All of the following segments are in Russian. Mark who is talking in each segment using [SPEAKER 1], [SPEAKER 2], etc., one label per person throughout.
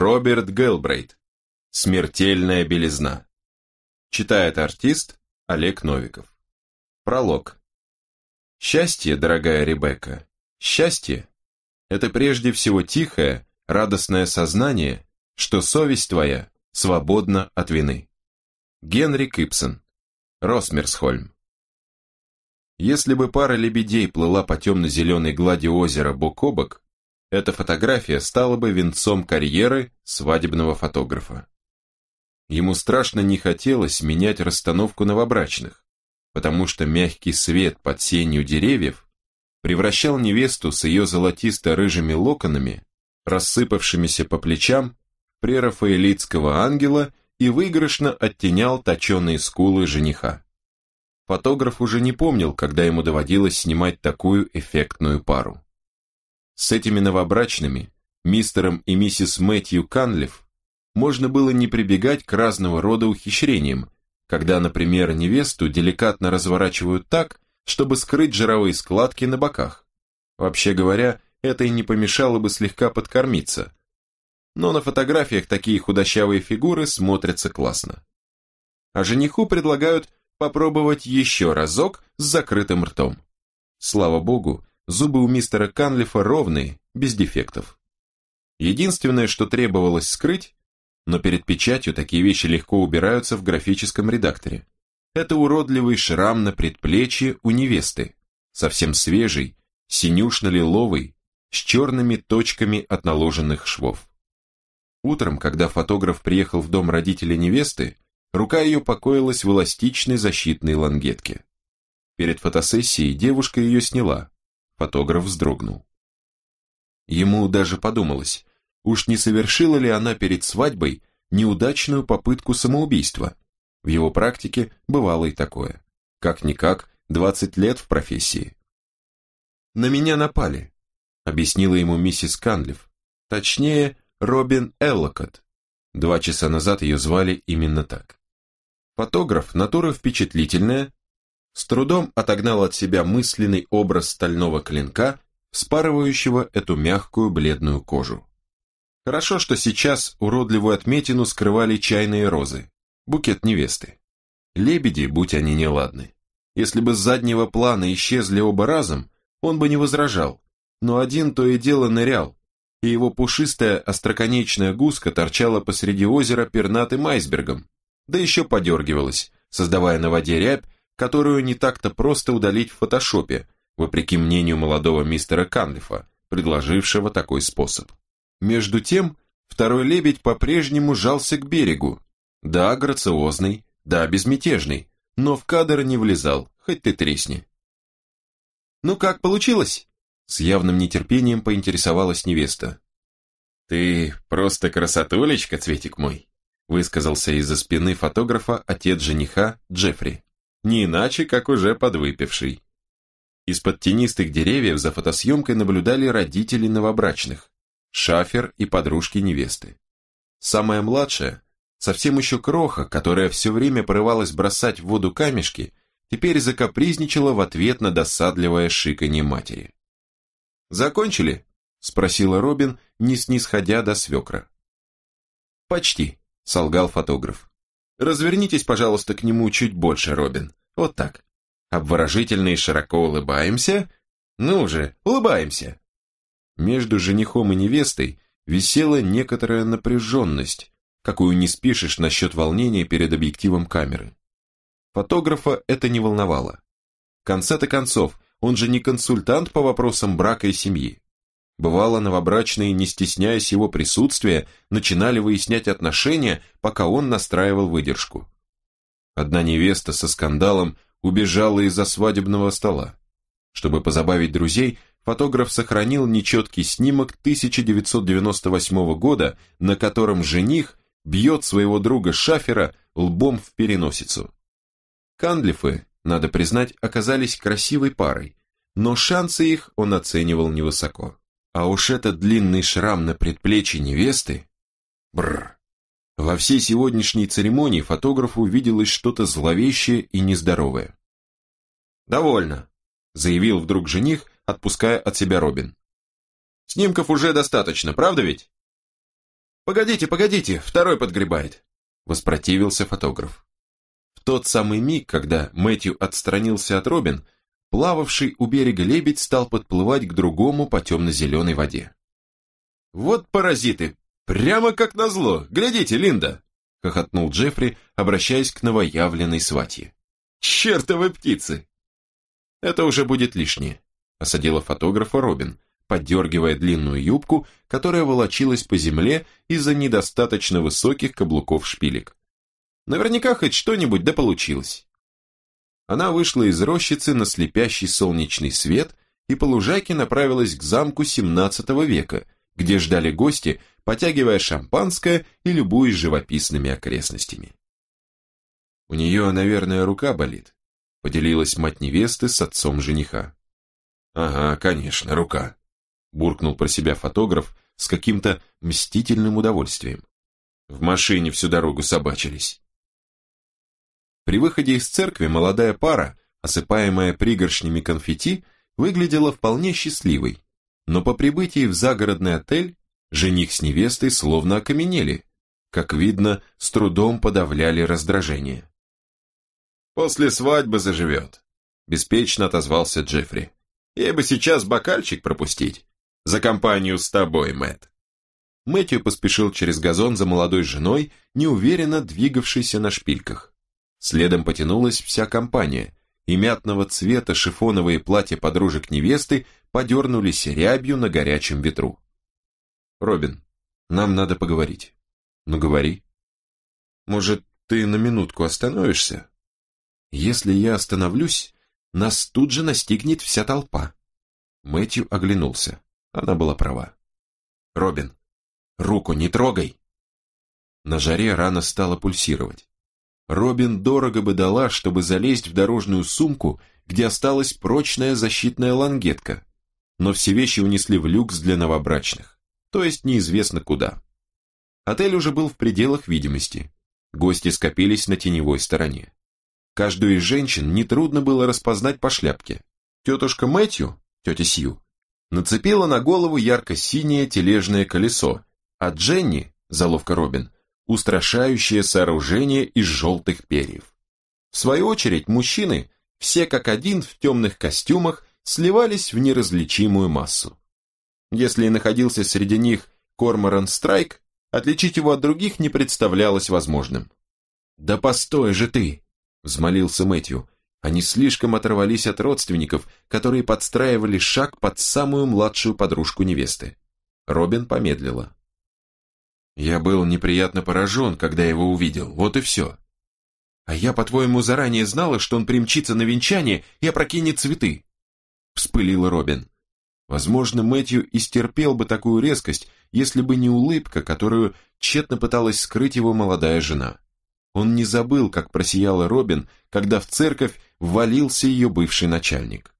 [SPEAKER 1] Роберт Гелбрейт. Смертельная белизна. Читает артист Олег Новиков. Пролог. Счастье, дорогая Ребекка, счастье – это прежде всего тихое, радостное сознание, что совесть твоя свободна от вины. Генри Кипсон. Росмерсхольм. Если бы пара лебедей плыла по темно-зеленой глади озера бок о бок, эта фотография стала бы венцом карьеры свадебного фотографа. Ему страшно не хотелось менять расстановку новобрачных, потому что мягкий свет под сенью деревьев превращал невесту с ее золотисто-рыжими локонами, рассыпавшимися по плечам, прерафаэлитского ангела и выигрышно оттенял точеные скулы жениха. Фотограф уже не помнил, когда ему доводилось снимать такую эффектную пару. С этими новобрачными, мистером и миссис Мэтью Канлиф, можно было не прибегать к разного рода ухищрениям, когда, например, невесту деликатно разворачивают так, чтобы скрыть жировые складки на боках. Вообще говоря, это и не помешало бы слегка подкормиться. Но на фотографиях такие худощавые фигуры смотрятся классно. А жениху предлагают попробовать еще разок с закрытым ртом. Слава богу, Зубы у мистера Канлифа ровные, без дефектов. Единственное, что требовалось скрыть, но перед печатью такие вещи легко убираются в графическом редакторе. Это уродливый шрам на предплечье у невесты, совсем свежий, синюшно-лиловый, с черными точками от наложенных швов. Утром, когда фотограф приехал в дом родителей невесты, рука ее покоилась в эластичной защитной лангетке. Перед фотосессией девушка ее сняла, Фотограф вздрогнул. Ему даже подумалось, уж не совершила ли она перед свадьбой неудачную попытку самоубийства. В его практике бывало и такое. Как-никак, 20 лет в профессии. «На меня напали», — объяснила ему миссис Канлиф. Точнее, Робин Эллокот. Два часа назад ее звали именно так. Фотограф, натура впечатлительная, с трудом отогнал от себя мысленный образ стального клинка, спарывающего эту мягкую бледную кожу. Хорошо, что сейчас уродливую отметину скрывали чайные розы, букет невесты. Лебеди, будь они неладны. Если бы с заднего плана исчезли оба разом, он бы не возражал, но один то и дело нырял, и его пушистая остроконечная гуска торчала посреди озера пернатым айсбергом, да еще подергивалась, создавая на воде рябь которую не так-то просто удалить в фотошопе, вопреки мнению молодого мистера Канлифа, предложившего такой способ. Между тем, второй лебедь по-прежнему жался к берегу. Да, грациозный, да, безмятежный, но в кадр не влезал, хоть ты тресни. «Ну как получилось?» С явным нетерпением поинтересовалась невеста. «Ты просто красотулечка, цветик мой», высказался из-за спины фотографа отец жениха Джеффри не иначе, как уже подвыпивший. Из-под тенистых деревьев за фотосъемкой наблюдали родители новобрачных, шафер и подружки невесты. Самая младшая, совсем еще кроха, которая все время порывалась бросать в воду камешки, теперь закапризничала в ответ на досадливое шиканье матери. «Закончили?» – спросила Робин, не снисходя до свекра. «Почти», – солгал фотограф. Развернитесь, пожалуйста, к нему чуть больше, Робин. Вот так. Обворожительно и широко улыбаемся. Ну же, улыбаемся. Между женихом и невестой висела некоторая напряженность, какую не спишешь насчет волнения перед объективом камеры. Фотографа это не волновало. В конце-то концов, он же не консультант по вопросам брака и семьи. Бывало, новобрачные, не стесняясь его присутствия, начинали выяснять отношения, пока он настраивал выдержку. Одна невеста со скандалом убежала из-за свадебного стола. Чтобы позабавить друзей, фотограф сохранил нечеткий снимок 1998 года, на котором жених бьет своего друга Шафера лбом в переносицу. Кандлифы, надо признать, оказались красивой парой, но шансы их он оценивал невысоко. А уж этот длинный шрам на предплечье невесты... Бррр. Во всей сегодняшней церемонии фотографу виделось что-то зловещее и нездоровое. «Довольно», — заявил вдруг жених, отпуская от себя Робин. «Снимков уже достаточно, правда ведь?» «Погодите, погодите, второй подгребает», — воспротивился фотограф. В тот самый миг, когда Мэтью отстранился от Робин, — плававший у берега лебедь стал подплывать к другому по темно-зеленой воде. «Вот паразиты! Прямо как назло! Глядите, Линда!» — хохотнул Джеффри, обращаясь к новоявленной сватье. «Чертовы птицы!» «Это уже будет лишнее», — осадила фотографа Робин, поддергивая длинную юбку, которая волочилась по земле из-за недостаточно высоких каблуков шпилек. «Наверняка хоть что-нибудь да получилось». Она вышла из рощицы на слепящий солнечный свет и по лужаке направилась к замку 17 века, где ждали гости, потягивая шампанское и любуясь живописными окрестностями. «У нее, наверное, рука болит», — поделилась мать невесты с отцом жениха. «Ага, конечно, рука», — буркнул про себя фотограф с каким-то мстительным удовольствием. В машине всю дорогу собачились. При выходе из церкви молодая пара, осыпаемая пригоршнями конфетти, выглядела вполне счастливой. Но по прибытии в загородный отель жених с невестой словно окаменели. Как видно, с трудом подавляли раздражение. «После свадьбы заживет», – беспечно отозвался Джеффри. «Ей бы сейчас бокальчик пропустить. За компанию с тобой, Мэтт». Мэтью поспешил через газон за молодой женой, неуверенно двигавшейся на шпильках. Следом потянулась вся компания, и мятного цвета шифоновые платья подружек невесты подернулись рябью на горячем ветру. «Робин, нам надо поговорить». «Ну, говори». «Может, ты на минутку остановишься?» «Если я остановлюсь, нас тут же настигнет вся толпа». Мэтью оглянулся. Она была права. «Робин, руку не трогай!» На жаре рана стала пульсировать. Робин дорого бы дала, чтобы залезть в дорожную сумку, где осталась прочная защитная лангетка. Но все вещи унесли в люкс для новобрачных, то есть неизвестно куда. Отель уже был в пределах видимости. Гости скопились на теневой стороне. Каждую из женщин нетрудно было распознать по шляпке. Тетушка Мэтью, тетя Сью, нацепила на голову ярко-синее тележное колесо, а Дженни, заловка Робин, устрашающее сооружение из желтых перьев. В свою очередь, мужчины, все как один в темных костюмах, сливались в неразличимую массу. Если и находился среди них Корморан Страйк, отличить его от других не представлялось возможным. «Да постой же ты!» – взмолился Мэтью. Они слишком оторвались от родственников, которые подстраивали шаг под самую младшую подружку невесты. Робин помедлила. Я был неприятно поражен, когда его увидел, вот и все. А я, по-твоему, заранее знала, что он примчится на венчание и опрокинет цветы? Вспылил Робин. Возможно, Мэтью истерпел бы такую резкость, если бы не улыбка, которую тщетно пыталась скрыть его молодая жена. Он не забыл, как просияла Робин, когда в церковь ввалился ее бывший начальник.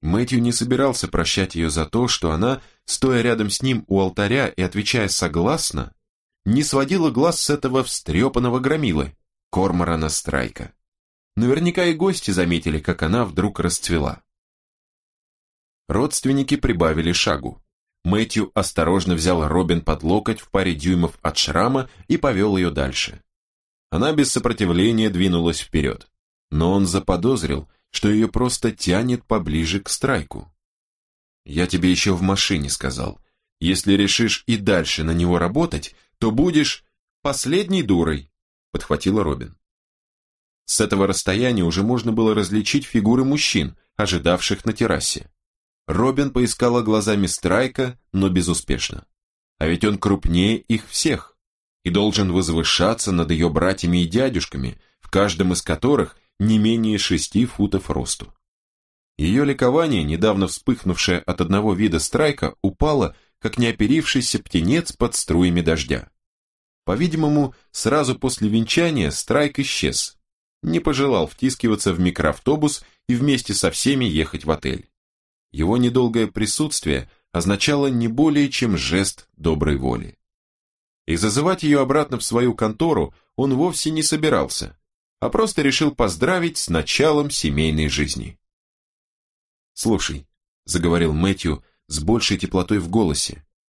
[SPEAKER 1] Мэтью не собирался прощать ее за то, что она, стоя рядом с ним у алтаря и отвечая «согласно», не сводила глаз с этого встрепанного громилы, корморана Страйка. Наверняка и гости заметили, как она вдруг расцвела. Родственники прибавили шагу. Мэтью осторожно взял Робин под локоть в паре дюймов от шрама и повел ее дальше. Она без сопротивления двинулась вперед, но он заподозрил, что ее просто тянет поближе к страйку. «Я тебе еще в машине сказал. Если решишь и дальше на него работать, то будешь последней дурой», — подхватила Робин. С этого расстояния уже можно было различить фигуры мужчин, ожидавших на террасе. Робин поискала глазами Страйка, но безуспешно. А ведь он крупнее их всех и должен возвышаться над ее братьями и дядюшками, в каждом из которых не менее шести футов росту. Ее ликование, недавно вспыхнувшее от одного вида страйка, упало, как неоперившийся птенец под струями дождя. По-видимому, сразу после венчания Страйк исчез. Не пожелал втискиваться в микроавтобус и вместе со всеми ехать в отель. Его недолгое присутствие означало не более чем жест доброй воли. И зазывать ее обратно в свою контору он вовсе не собирался, а просто решил поздравить с началом семейной жизни. «Слушай», — заговорил Мэтью с большей теплотой в голосе,